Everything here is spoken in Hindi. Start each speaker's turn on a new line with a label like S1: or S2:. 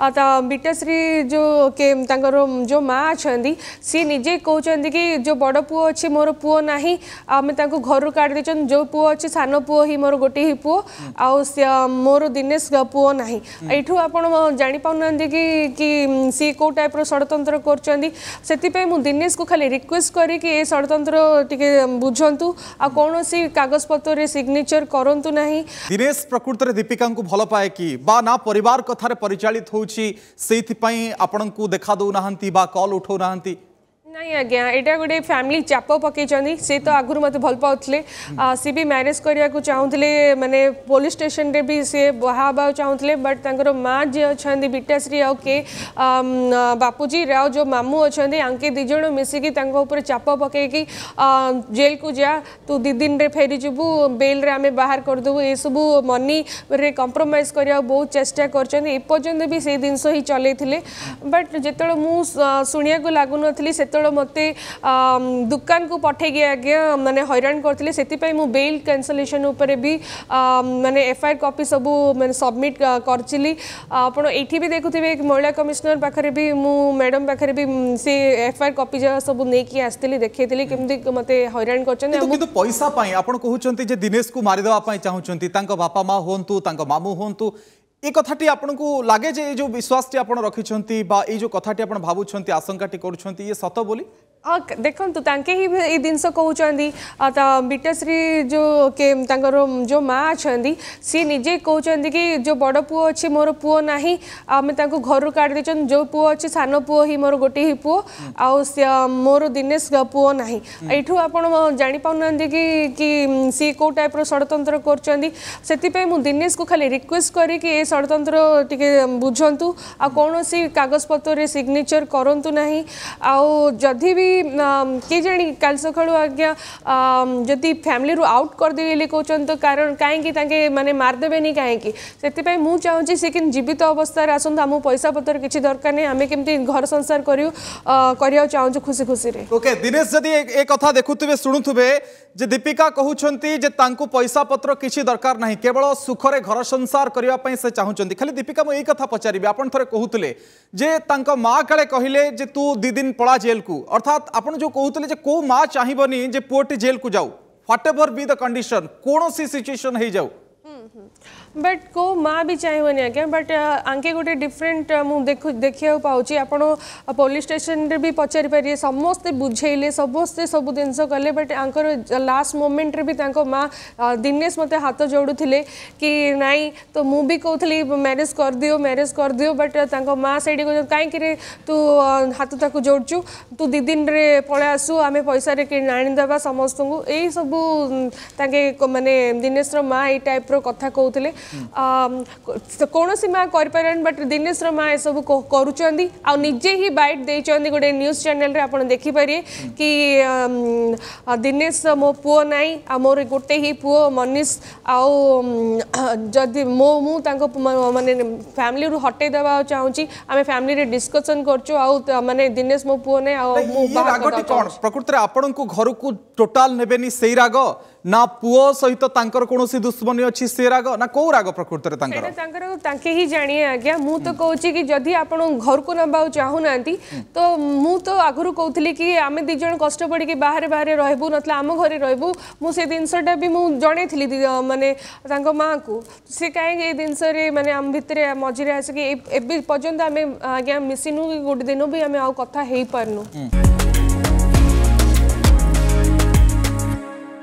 S1: आता जो के जो माँ अच्छा सी निजे कहते कि जो बड़ पु अच्छे मोर पुओ ना आम घर दे जो पु अच्छे सान पु ही मोर गोटे ही पु आ मोर दिनेश पु ना यू आप जापा ना कि सी कौ टाइप षड़तंत्र कर दिनेश को खाली रिक्वेस्ट करी षड़तंत्र बुझु बुझतु आ कौन कागज पत्र सिग्नेचर करूँ ना
S2: दिनेश प्रकृत दीपिका को भल पाए कि ना पर कथार परिचालित हो हूँ से आपण को देखा दौना कल उठाऊ
S1: नहीं आज्ञा यहाँ गोटे फैमिली चाप पकई सी तो आगु मत भल पाते सी भी म्यारेज करने को चाहूँ मानने पुलिस स्टेशन रे भी सी बहा चाहूँ बट तर माँ जी अच्छा बीटाश्री आउ के बापूजी राव जो मामू अच्छा आंके दिज मिसिक चाप पक जेल को जा तू दि में फेरी जबू बेल आम बाहर करदेबू ये सब मनी कंप्रोमाइज कर बहुत चेषा कर जिनस ही चलते बट जो मुझे शुणा को लगुन से मत दुकान को पठे आज्ञा मैंने हईराण करी से मुझ बेल कैनसलेसन भी मैंने एफआईआर कपी सब मैंने सबमिट करी आपठी भी देखुवे महिला कमिशनर पाखे भी मुझे मैडम पाखे भी सी एफआईआर कपी जगह सब नहीं आसती देखेली मत हईराण कर
S2: पैसा दिनेश को मारिदेप चाहूँ बापा माँ हूँ मामू हूँ এই কথাটি আপনার লাগে যে এই যে বিশ্বাসটি আপনার রাখি বা এই যে কথাটি আপনার ভাবুচ্ছেন আশঙ্কাটি করছেন ইয়ে সত বলে
S1: देखु ते जिन कहते बीटश्री जो के जो माँ अच्छा सी निजे कौन कि जो बड़ पु अच्छे मोर पु ना आम घर का जो पु अच्छे सान पु ही मोर गोटे ही पु आ मोर दिनेश पु ना यू आप जापा ना कि सी कौ टाइप रड़तंत्र कर दिनेश को खाली रिक्वेस्ट कर ये षड़तंत्र बुझु आ सिग्नेचर करूँ ना आदि भी किए जाने कल सकू आज्ञा जदि फैमिली रू आउट करदे कौन तो कारण कहीं मैंने मारिदेवे नहीं कहीं मुझे सी कि जीवित अवस्था आसत आम पैसा पत्र किसी दरकार नहीं आम के घर संसार कर चाहू खुशी खुशी ओके
S2: दिनेश जदि एक देखुवे शुणुवे जे दीपिका कहते पैसा पत्र किसी दरकार नहीं केवल सुखर घर संसार करने से चाहूँ खाली दीपिका मुझे यही पचारि आप थे कहते माँ काले कहले तू दिदिन पड़ा जेल को अर्थात শ্রীকান্ত আপনার যে কৌলে যে কেউ মা চাহিবনি যে পুয়টি জেল কু যাও whatever be the condition কোণী সিচুয়েসন হয়ে যাও
S1: बट को माँ भी चाहे आज्ञा बट आंके गोटे डिफरेन्ट मुझे देखा पाँच आपड़ पुलिस स्टेशन रे भी पचारि पारे समस्ते बुझेले समस्ते सब जिन कले बट आंकर लास्ट मोमेंट रे भी माँ uh, दिनेश मत हाथ जोड़ू कि नाई तो भी कहती म्यारेज कर दि म्यारेज कर दि बट uh, माँ से कहीं तू uh, हाथ तक जोड़चु तू दिन में पलै आसु आम पैसा आनीदे समस्त को यही सबू मानने दिनेश माँ ये टाइप्र कथा कहते हैं କୌଣସି ମା କରିପାରିଲେନି ବଟ୍ ଦିନେଶର ମା ଏସବୁ କରୁଛନ୍ତି ଆଉ ନିଜେ ହିଁ ବାଇଟ୍ ଦେଇଛନ୍ତି ଗୋଟେ ନ୍ୟୁଜ୍ ଚ୍ୟାନେଲ୍ରେ ଆପଣ ଦେଖିପାରିବେ କି ଦିନେଶ ମୋ ପୁଅ ନାହିଁ ଆଉ ମୋର ଗୋଟେ ହିଁ ପୁଅ ମନୀଷ ଆଉ ଯଦି ମୋ ମୁଁ ତାଙ୍କ ମାନେ ଫ୍ୟାମିଲିରୁ ହଟେଇ ଦେବାକୁ ଚାହୁଁଛି ଆମେ ଫ୍ୟାମିଲିରେ ଡିସ୍କସନ୍ କରୁଛୁ ଆଉ ମାନେ ଦିନେଶ ମୋ ପୁଅ ନାହିଁ ଆଉ ମୁଁ ରାଗଟି କ'ଣ
S2: ପ୍ରକୃତରେ ଆପଣଙ୍କୁ ଘରକୁ ଟୋଟାଲ ନେବେନି ସେଇ ରାଗ ନା ପୁଅ ସହିତ ତାଙ୍କର କୌଣସି ଦୁଶ୍ମନୀ ଅଛି ସେ ରାଗ ନା କୋଉ ରାଗ ପ୍ରକୃତରେ ତାଙ୍କର
S1: ତାଙ୍କର ତାଙ୍କେ ହିଁ ଜାଣିବେ ଆଜ୍ଞା ମୁଁ ତ କହୁଛି କି ଯଦି ଆପଣ ଘରକୁ ନେବାକୁ ଚାହୁଁନାହାନ୍ତି ତ ମୁଁ ତ ଆଗରୁ କହୁଥିଲି କି ଆମେ ଦୁଇ ଜଣ କଷ୍ଟ ପଡ଼ିକି ବାହାରେ ବାହାରେ ରହିବୁ ନଥିଲା ଆମ ଘରେ ରହିବୁ ମୁଁ ସେ ଜିନିଷଟା ବି ମୁଁ ଜଣେଇଥିଲି ମାନେ ତାଙ୍କ ମାଆଙ୍କୁ ସେ କାହିଁକି ଏ ଜିନିଷରେ ମାନେ ଆମ ଭିତରେ ମଝିରେ ଆସିକି ଏବେ ପର୍ଯ୍ୟନ୍ତ ଆମେ ଆଜ୍ଞା ମିଶିନୁ ଗୋଟେ ଦିନ ବି ଆମେ ଆଉ କଥା ହେଇପାରୁନୁ